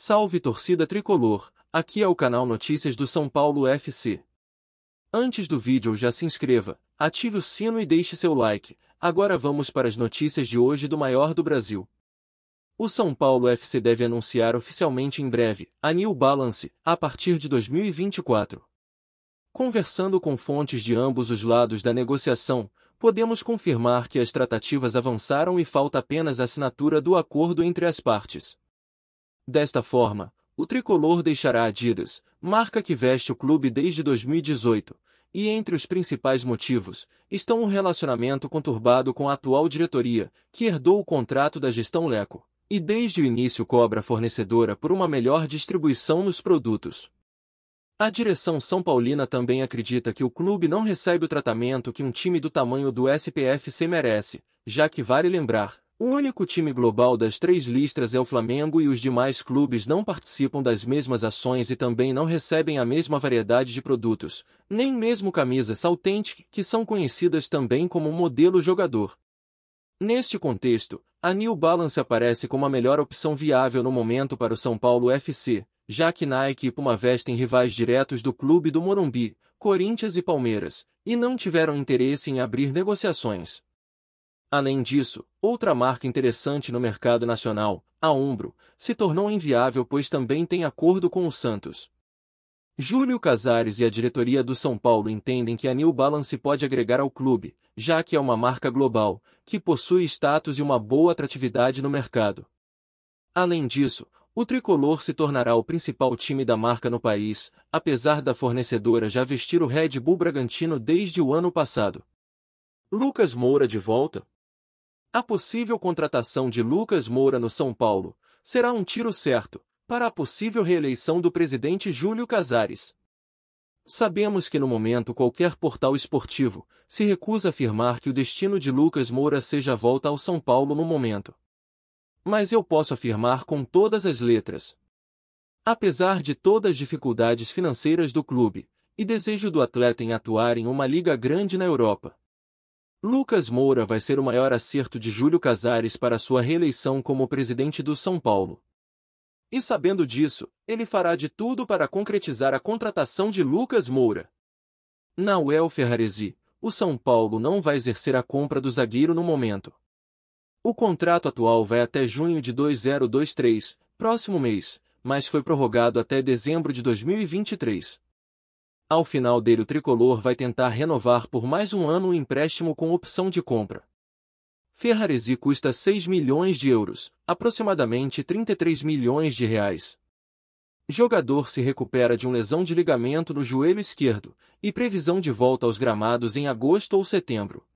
Salve torcida tricolor, aqui é o canal Notícias do São Paulo FC. Antes do vídeo já se inscreva, ative o sino e deixe seu like, agora vamos para as notícias de hoje do maior do Brasil. O São Paulo FC deve anunciar oficialmente em breve a New Balance a partir de 2024. Conversando com fontes de ambos os lados da negociação, podemos confirmar que as tratativas avançaram e falta apenas a assinatura do acordo entre as partes. Desta forma, o tricolor deixará a Adidas, marca que veste o clube desde 2018, e entre os principais motivos estão o um relacionamento conturbado com a atual diretoria, que herdou o contrato da gestão Leco, e desde o início cobra a fornecedora por uma melhor distribuição nos produtos. A direção São Paulina também acredita que o clube não recebe o tratamento que um time do tamanho do SPFC merece, já que vale lembrar, o único time global das três listras é o Flamengo e os demais clubes não participam das mesmas ações e também não recebem a mesma variedade de produtos, nem mesmo camisas Authentic, que são conhecidas também como modelo jogador. Neste contexto, a New Balance aparece como a melhor opção viável no momento para o São Paulo FC, já que Nike e Puma vestem rivais diretos do clube do Morumbi, Corinthians e Palmeiras, e não tiveram interesse em abrir negociações. Além disso, outra marca interessante no mercado nacional, a Umbro, se tornou inviável pois também tem acordo com o Santos. Júlio Casares e a diretoria do São Paulo entendem que a New Balance pode agregar ao clube, já que é uma marca global, que possui status e uma boa atratividade no mercado. Além disso, o tricolor se tornará o principal time da marca no país, apesar da fornecedora já vestir o Red Bull Bragantino desde o ano passado. Lucas Moura de volta? A possível contratação de Lucas Moura no São Paulo será um tiro certo para a possível reeleição do presidente Júlio Casares. Sabemos que no momento qualquer portal esportivo se recusa a afirmar que o destino de Lucas Moura seja a volta ao São Paulo no momento. Mas eu posso afirmar com todas as letras. Apesar de todas as dificuldades financeiras do clube e desejo do atleta em atuar em uma liga grande na Europa, Lucas Moura vai ser o maior acerto de Júlio Casares para sua reeleição como presidente do São Paulo. E sabendo disso, ele fará de tudo para concretizar a contratação de Lucas Moura. Na UEL Ferraresi, o São Paulo não vai exercer a compra do zagueiro no momento. O contrato atual vai até junho de 2023, próximo mês, mas foi prorrogado até dezembro de 2023. Ao final dele, o tricolor vai tentar renovar por mais um ano o um empréstimo com opção de compra. Ferraresi custa 6 milhões de euros, aproximadamente 33 milhões de reais. Jogador se recupera de uma lesão de ligamento no joelho esquerdo e previsão de volta aos gramados em agosto ou setembro.